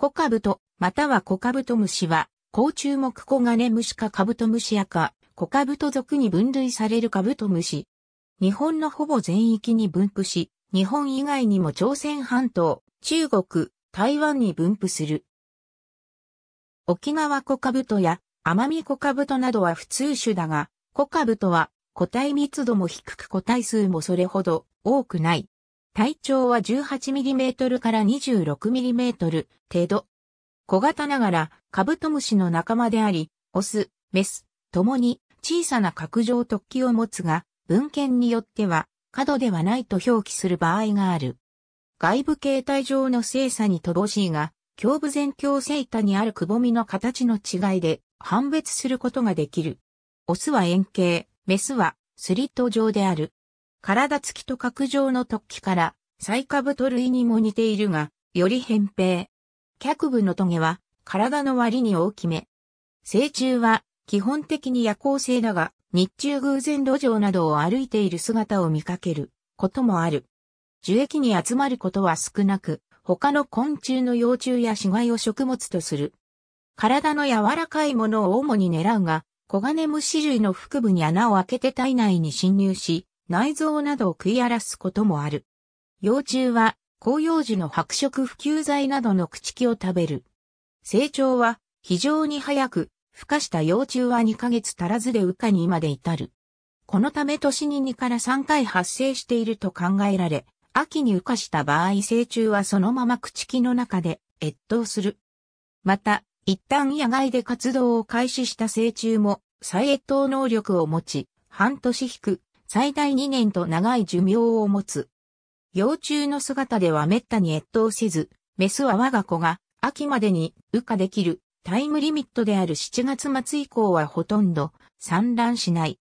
コカブト、またはコカブトムシは、甲虫目コガネムシかカブトムシやか、コカブト属に分類されるカブトムシ。日本のほぼ全域に分布し、日本以外にも朝鮮半島、中国、台湾に分布する。沖縄コカブトや奄美コカブトなどは普通種だが、コカブトは個体密度も低く個体数もそれほど多くない。体長は 18mm から 26mm 程度。小型ながらカブトムシの仲間であり、オス、メス、ともに小さな角状突起を持つが、文献によっては角ではないと表記する場合がある。外部形態上の精査に乏しいが、胸部前胸精多にあるくぼみの形の違いで判別することができる。オスは円形、メスはスリット状である。体つきと角状の突起から、最下部と類にも似ているが、より扁平。脚部の棘は、体の割に大きめ。成虫は、基本的に夜行性だが、日中偶然路上などを歩いている姿を見かけることもある。樹液に集まることは少なく、他の昆虫の幼虫や死骸を食物とする。体の柔らかいものを主に狙うが、コガネムシ類の腹部に穴を開けて体内に侵入し、内臓などを食い荒らすこともある。幼虫は紅葉樹の白色普及剤などの朽木を食べる。成長は非常に早く、孵化した幼虫は2ヶ月足らずで羽化にまで至る。このため年に2から3回発生していると考えられ、秋に羽化した場合成虫はそのまま朽木の中で越冬する。また、一旦野外で活動を開始した成虫も再越冬能力を持ち、半年引く最大2年と長い寿命を持つ。幼虫の姿では滅多に越冬せず、メスは我が子が秋までに羽化できるタイムリミットである7月末以降はほとんど産卵しない。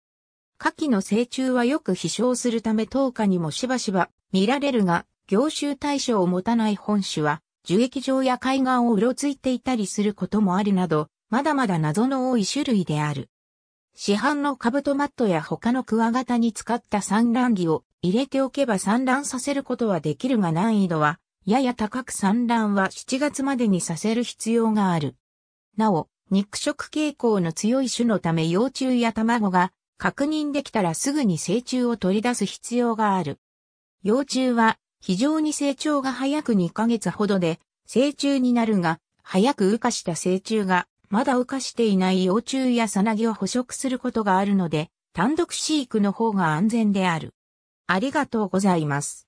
夏季の成虫はよく飛翔するため10日にもしばしば見られるが、業種対象を持たない本種は、樹液状や海岸をうろついていたりすることもあるなど、まだまだ謎の多い種類である。市販のカブトマットや他のクワガタに使った産卵器を入れておけば産卵させることはできるが難易度はやや高く産卵は7月までにさせる必要がある。なお、肉食傾向の強い種のため幼虫や卵が確認できたらすぐに成虫を取り出す必要がある。幼虫は非常に成長が早く2ヶ月ほどで成虫になるが、早く羽化した成虫がまだ羽化していない幼虫やサナギを捕食することがあるので、単独飼育の方が安全である。ありがとうございます。